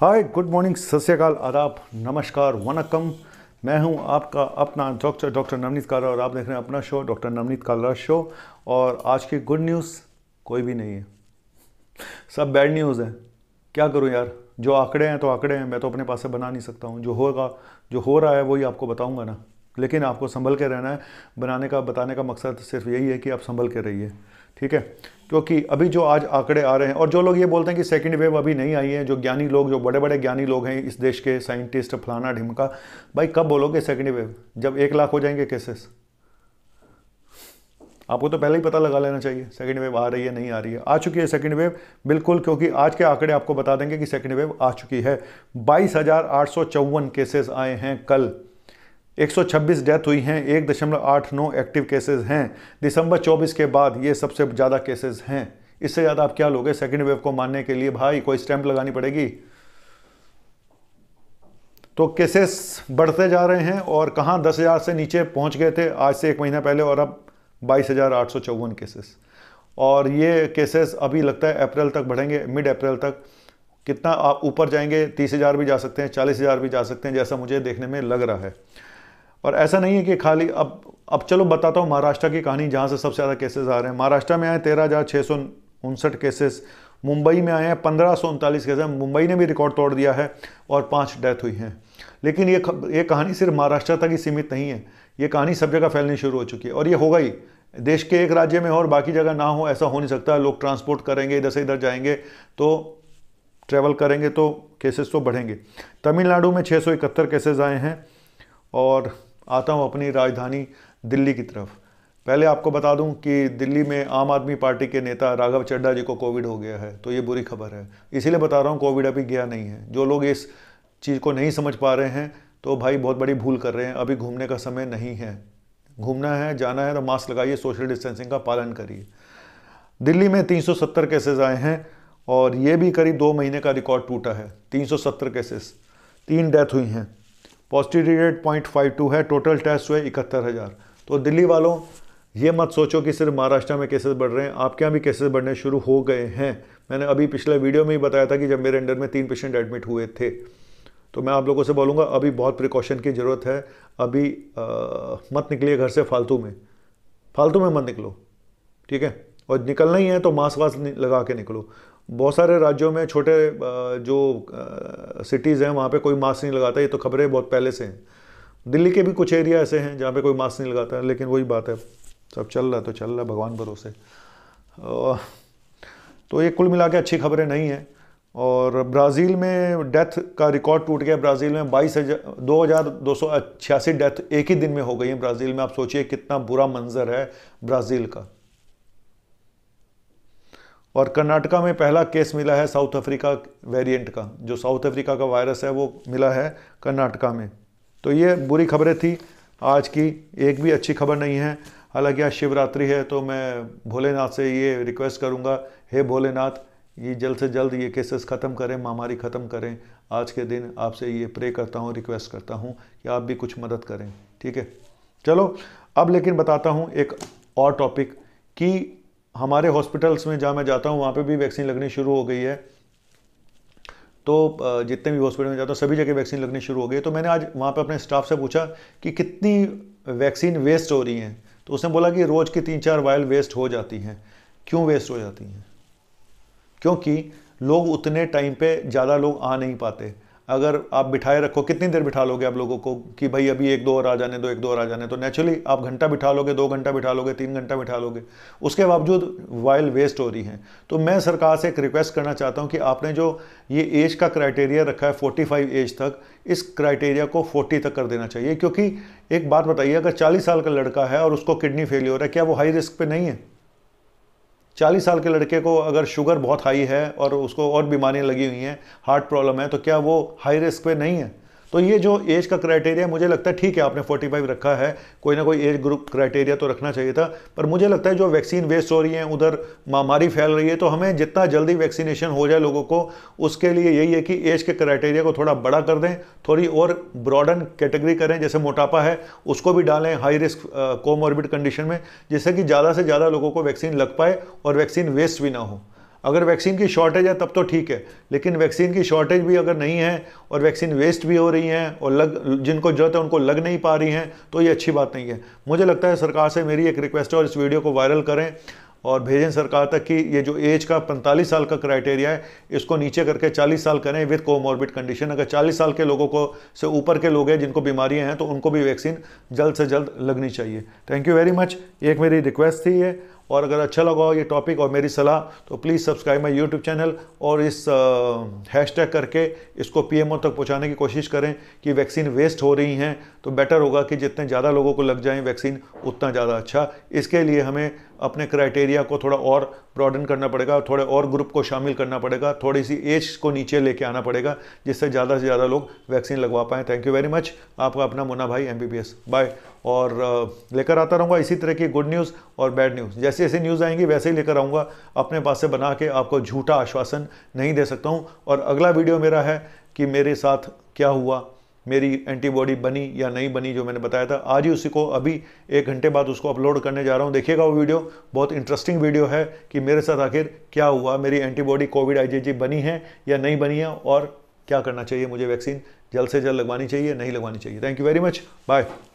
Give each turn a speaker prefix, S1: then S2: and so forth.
S1: hi good morning सत्याकाल आदाब नमस्कार वनकम मैं हूं आपका अपना डॉक्टर डॉक्टर नवनीत काला और आप देख रहे हैं अपना शो डॉक्टर नवनीत काला शो और आज की गुड न्यूज़ कोई भी नहीं है सब बैड न्यूज़ है क्या करूं यार जो आंकड़े हैं तो आंकड़े हैं मैं तो अपने पास से बना नहीं सकता हूं जो होगा जो हो रहा है वही आपको बताऊंगा ना लेकिन आपको संभल के रहना है बनाने का बताने का मकसद सिर्फ यही है कि आप संभल के रहिए ठीक है क्योंकि अभी जो आज आंकड़े आ रहे हैं और जो लोग ये बोलते हैं कि सेकेंड वेव अभी नहीं आई है जो ज्ञानी लोग जो बड़े बड़े ज्ञानी लोग हैं इस देश के साइंटिस्ट फलाना ढिमका भाई कब बोलोगे सेकेंड वेव जब एक लाख हो जाएंगे केसेस आपको तो पहले ही पता लगा लेना चाहिए सेकेंड वेव आ रही है नहीं आ रही है आ चुकी है सेकेंड वेव बिल्कुल क्योंकि आज के आंकड़े आपको बता देंगे कि सेकेंड वेव आ चुकी है बाईस केसेस आए हैं कल 126 डेथ हुई हैं एक दशमलव आठ नौ एक्टिव केसेस हैं दिसंबर 24 के बाद ये सबसे ज़्यादा केसेस हैं इससे ज़्यादा आप क्या लोगे सेकेंड वेव को मानने के लिए भाई कोई स्टैंप लगानी पड़ेगी तो केसेस बढ़ते जा रहे हैं और कहाँ दस हज़ार से नीचे पहुँच गए थे आज से एक महीना पहले और अब बाईस हज़ार आठ सौ चौवन केसेस और ये केसेस अभी लगता है अप्रैल तक बढ़ेंगे मिड अप्रैल तक कितना आप ऊपर जाएंगे तीस हज़ार भी जा सकते हैं चालीस हज़ार भी जा सकते हैं जैसा मुझे देखने में लग रहा है और ऐसा नहीं है कि खाली अब अब चलो बताता हूँ महाराष्ट्र की कहानी जहाँ से सबसे ज़्यादा केसेस आ रहे हैं महाराष्ट्र में आए तेरह हज़ार छः सौ उनसठ केसेस मुंबई में आए हैं पंद्रह सौ उनतालीस केसेस मुंबई ने भी रिकॉर्ड तोड़ दिया है और पाँच डेथ हुई हैं लेकिन ये ये कहानी सिर्फ महाराष्ट्र तक ही सीमित नहीं है ये कहानी सब जगह फैलनी शुरू हो चुकी है और ये होगा ही देश के एक राज्य में और बाकी जगह ना हो ऐसा हो नहीं सकता लोग ट्रांसपोर्ट करेंगे इधर से इधर जाएंगे तो ट्रैवल करेंगे तो केसेस तो बढ़ेंगे तमिलनाडु में इकहत्तर केसेस आए हैं और आता हूँ अपनी राजधानी दिल्ली की तरफ पहले आपको बता दूं कि दिल्ली में आम आदमी पार्टी के नेता राघव चड्डा जी को कोविड हो गया है तो ये बुरी खबर है इसीलिए बता रहा हूँ कोविड अभी गया नहीं है जो लोग इस चीज़ को नहीं समझ पा रहे हैं तो भाई बहुत बड़ी भूल कर रहे हैं अभी घूमने का समय नहीं है घूमना है जाना है तो मास्क लगाइए सोशल डिस्टेंसिंग का पालन करिए दिल्ली में 370 केसेस आए हैं और ये भी करीब दो महीने का रिकॉर्ड टूटा है 370 केसेस तीन डेथ हुई हैं positivity rate point five two है टोटल टेस्ट हुए इकहत्तर हज़ार तो दिल्ली वालों ये मत सोचो कि सिर्फ महाराष्ट्र में केसेस बढ़ रहे हैं आपके यहाँ भी केसेस बढ़ने शुरू हो गए हैं मैंने अभी पिछले वीडियो में ही बताया था कि जब मेरे अंडर में तीन पेशेंट एडमिट हुए थे तो मैं आप लोगों से बोलूँगा अभी बहुत प्रिकॉशन की ज़रूरत है अभी आ, मत निकलिए घर से फालतू में फालतू में मत निकलो ठीक है और निकलना ही है तो मास्क वास्क लगा के निकलो बहुत सारे राज्यों में छोटे जो सिटीज़ हैं वहाँ पे कोई मास्क नहीं लगाता ये तो खबरें बहुत पहले से हैं दिल्ली के भी कुछ एरिया ऐसे हैं जहाँ पे कोई मास्क नहीं लगाता लेकिन वही बात है सब चल रहा तो चल रहा भगवान भरोसे तो ये कुल मिला के अच्छी खबरें नहीं हैं और ब्राज़ील में डेथ का रिकॉर्ड टूट गया ब्राज़ील में बाईस हज़ार दो हज़ार दो सौ अच्छासी डेथ एक ही दिन में हो गई है ब्राज़ील में आप सोचिए कितना बुरा मंजर है ब्राज़ील का और कर्नाटका में पहला केस मिला है साउथ अफ्रीका वेरिएंट का जो साउथ अफ्रीका का वायरस है वो मिला है कर्नाटका में तो ये बुरी खबरें थी आज की एक भी अच्छी खबर नहीं है हालांकि आज शिवरात्रि है तो मैं भोलेनाथ से ये रिक्वेस्ट करूँगा हे भोलेनाथ ये जल्द से जल्द ये केसेस ख़त्म करें महामारी ख़त्म करें आज के दिन आपसे ये प्रे करता हूँ रिक्वेस्ट करता हूँ कि आप भी कुछ मदद करें ठीक है चलो अब लेकिन बताता हूँ एक और टॉपिक कि हमारे हॉस्पिटल्स में जहाँ मैं जाता हूँ वहाँ पे भी वैक्सीन लगनी शुरू हो गई है तो जितने भी हॉस्पिटल में जाता हूँ सभी जगह वैक्सीन लगनी शुरू हो गई तो मैंने आज वहाँ पर अपने स्टाफ से पूछा कि कितनी वैक्सीन वेस्ट हो रही हैं तो उसने बोला कि रोज़ की तीन चार वायल वेस्ट हो जाती हैं क्यों वेस्ट हो जाती हैं क्योंकि लोग उतने टाइम पे ज़्यादा लोग आ नहीं पाते अगर आप बिठाए रखो कितनी देर बिठा लोगे आप लोगों को कि भाई अभी एक दो और आ जाने दो एक दो और आ जाने तो नेचुरली आप घंटा बिठा लोगे दो घंटा बिठा लोगे तीन घंटा बिठा लोगे उसके बावजूद वाइल वेस्ट हो रही हैं तो मैं सरकार से एक रिक्वेस्ट करना चाहता हूँ कि आपने जो ये एज का क्राइटेरिया रखा है फाइव एज तक इस क्राइटेरिया को फोर्टी तक कर देना चाहिए क्योंकि एक बात बताइए अगर चालीस साल का लड़का है और उसको किडनी फेलियर है क्या वो हाई रिस्क पर नहीं है चालीस साल के लड़के को अगर शुगर बहुत हाई है और उसको और बीमारियाँ लगी हुई हैं हार्ट प्रॉब्लम है तो क्या वो हाई रिस्क पे नहीं है तो ये जो एज का क्राइटेरिया मुझे लगता है ठीक है आपने 45 रखा है कोई ना कोई एज ग्रुप क्राइटेरिया तो रखना चाहिए था पर मुझे लगता है जो वैक्सीन वेस्ट हो रही है उधर महामारी फैल रही है तो हमें जितना जल्दी वैक्सीनेशन हो जाए लोगों को उसके लिए यही है कि एज के क्राइटेरिया को थोड़ा बड़ा कर दें थोड़ी और ब्रॉडन कैटेगरी करें जैसे मोटापा है उसको भी डालें हाई रिस्क कोमोर्बिड कंडीशन में जिससे कि ज़्यादा से ज़्यादा लोगों को वैक्सीन लग पाए और वैक्सीन वेस्ट भी ना हो अगर वैक्सीन की शॉर्टेज है तब तो ठीक है लेकिन वैक्सीन की शॉर्टेज भी अगर नहीं है और वैक्सीन वेस्ट भी हो रही हैं और लग जिनको जरूरत है उनको लग नहीं पा रही हैं तो ये अच्छी बात नहीं है मुझे लगता है सरकार से मेरी एक रिक्वेस्ट है और इस वीडियो को वायरल करें और भेजें सरकार तक कि ये जो एज का 45 साल का क्राइटेरिया है इसको नीचे करके 40 साल करें विद कोमॉर्बिड कंडीशन अगर 40 साल के लोगों को से ऊपर के लोग हैं जिनको बीमारियां हैं तो उनको भी वैक्सीन जल्द से जल्द लगनी चाहिए थैंक यू वेरी मच एक मेरी रिक्वेस्ट थी ये और अगर अच्छा लगा हो ये टॉपिक और मेरी सलाह तो please subscribe my YouTube channel और इस हैश टैग करके इसको पी तक पहुँचाने की कोशिश करें कि वैक्सीन वेस्ट हो रही हैं तो बेटर होगा कि जितने ज़्यादा लोगों को लग जाए वैक्सीन उतना ज़्यादा अच्छा इसके लिए हमें अपने क्राइटेरिया को थोड़ा और ब्रॉडन करना पड़ेगा थोड़े और ग्रुप को शामिल करना पड़ेगा थोड़ी सी एज को नीचे लेके आना पड़ेगा जिससे ज़्यादा से ज़्यादा लोग वैक्सीन लगवा पाएँ थैंक यू वेरी मच आपका अपना मुना भाई एम बाय और लेकर आता रहूँगा इसी तरह की गुड न्यूज़ और बैड न्यूज़ जैसे जैसे न्यूज़ आएंगी वैसे ही लेकर आऊँगा अपने पास से बना के आपको झूठा आश्वासन नहीं दे सकता हूँ और अगला वीडियो मेरा है कि मेरे साथ क्या हुआ मेरी एंटीबॉडी बनी या नहीं बनी जो मैंने बताया था आज ही उसी को अभी एक घंटे बाद उसको अपलोड करने जा रहा हूँ देखिएगा वो वीडियो बहुत इंटरेस्टिंग वीडियो है कि मेरे साथ आखिर क्या हुआ मेरी एंटीबॉडी कोविड आईजीजी बनी है या नहीं बनी है और क्या करना चाहिए मुझे वैक्सीन जल्द से जल्द लगवानी चाहिए नहीं लगवानी चाहिए thank you very much bye